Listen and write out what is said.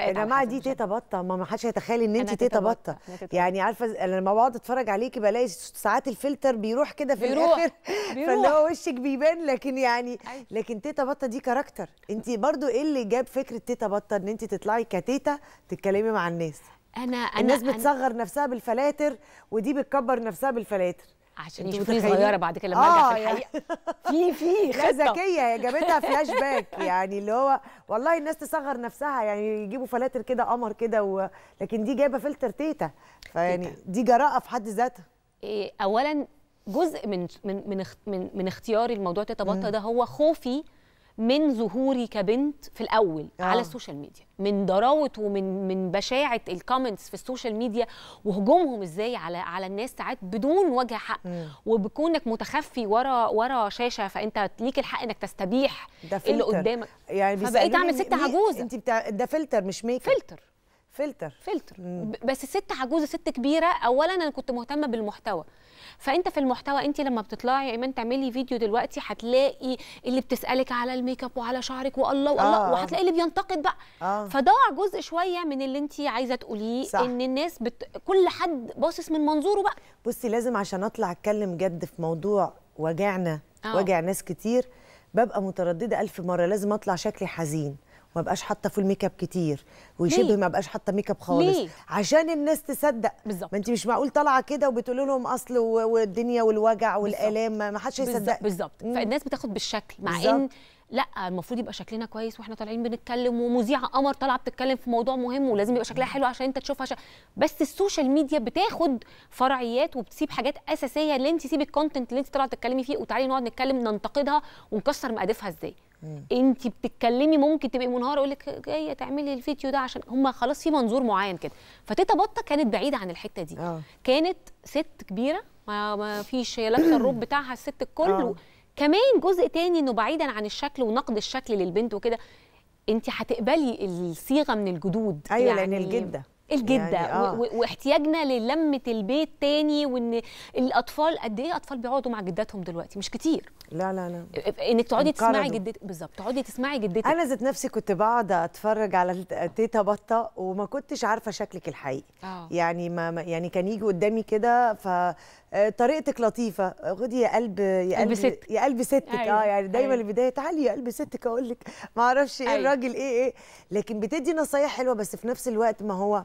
يا جماعه دي تيتا بطه ما حدش هيتخيل ان انت تيتا بطه يعني عارفه انا لما بقعد اتفرج عليكي بلاقي ساعات الفلتر بيروح كده في بيروح. الاخر فاللي هو وشك بيبان لكن يعني أيوة. لكن تيتا بطه دي كاركتر انت برضو ايه اللي جاب فكره تيتا بطه ان انت تطلعي كتيتا تتكلمي مع الناس انا الناس أنا بتصغر أنا نفسها بالفلاتر ودي بتكبر نفسها بالفلاتر عشان يعني يشوفوني صغيره بعد كده لما ارجع في آه، يعني الحقيقه في في خطه ذكيه جابتها فلاش باك يعني اللي هو والله الناس تصغر نفسها يعني يجيبوا فلاتر كده قمر كده و... لكن دي جايبه فلتر تيتا فيعني دي جراءه في حد ذاتها إيه اولا جزء من من من من, من اختياري لموضوع تيتا بطه ده هو خوفي من ظهوري كبنت في الاول آه. على السوشيال ميديا من ضراوه ومن من بشاعه الكومنتس في السوشيال ميديا وهجومهم ازاي على على الناس ساعات بدون وجه حق مم. وبكونك متخفي ورا ورا شاشه فانت ليك الحق انك تستبيح اللي قدامك يعني فبقيت اعمل ست عجوزه انت بتاع ده فلتر مش ميك فلتر فلتر فلتر بس ست عجوزه ست كبيره اولا انا كنت مهتمه بالمحتوى فانت في المحتوى انت لما بتطلعي يا ايمان تعملي فيديو دلوقتي هتلاقي اللي بتسالك على الميك اب وعلى شعرك والله والله آه. وهتلاقي اللي بينتقد بقى آه. فضاع جزء شويه من اللي انت عايزه تقوليه صح. ان الناس بت... كل حد باصص من منظوره بقى بصي لازم عشان اطلع اتكلم جد في موضوع وجعنا آه. وجع ناس كتير ببقى متردده الف مره لازم اطلع شكلي حزين ما بقاش حاطه في الميك اب كتير وشبه ما بقاش حاطه ميك اب خالص ليه؟ عشان الناس تصدق بالظبط ما انت مش معقول طالعه كده وبتقول لهم اصل والدنيا والوجع والالام ما حدش يصدق بالظبط فالناس بتاخد بالشكل مع بالزبط. ان لا المفروض يبقى شكلنا كويس واحنا طالعين بنتكلم ومذيعه قمر طالعه بتتكلم في موضوع مهم ولازم يبقى شكلها حلو عشان انت تشوفها شا... بس السوشيال ميديا بتاخد فرعيات وبتسيب حاجات اساسيه اللي انت سيبي الكونتنت اللي انت طالعه تتكلمي فيه وتعالي نقعد نتكلم ننتقدها ونكسر مقاديفها ازاي انت بتتكلمي ممكن تبقي منهاره اقول لك جايه تعملي الفيديو ده عشان هم خلاص في منظور معين كده فتيتا بطه كانت بعيده عن الحته دي أوه. كانت ست كبيره ما, ما فيش هي لابسه الروب بتاعها الست الكل اه. كمان جزء تاني انه بعيدا عن الشكل ونقد الشكل للبنت وكده انت هتقبلي الصيغه من الجدود ايوه يعني لان الجده الجده يعني آه. واحتياجنا للمه البيت تاني وان الاطفال قد ايه اطفال بيقعدوا مع جداتهم دلوقتي مش كتير لا لا لا انك تقعدي تسمعي جدتك بالظبط تقعدي تسمعي جدتك انا ذات نفسي كنت بقعد اتفرج على تيتا بطه وما كنتش عارفه شكلك الحقيقي آه. يعني ما يعني كان يجي قدامي كده ف آه، طريقتك لطيفه خدي يا قلب يا قلب ست. يا قلب ستك أيوة. اه يعني دايما أيوة. البدايه تعالي يا قلب ستك اقول لك ما اعرفش ايه أيوة. الراجل ايه ايه لكن بتدي نصايح حلوه بس في نفس الوقت ما هو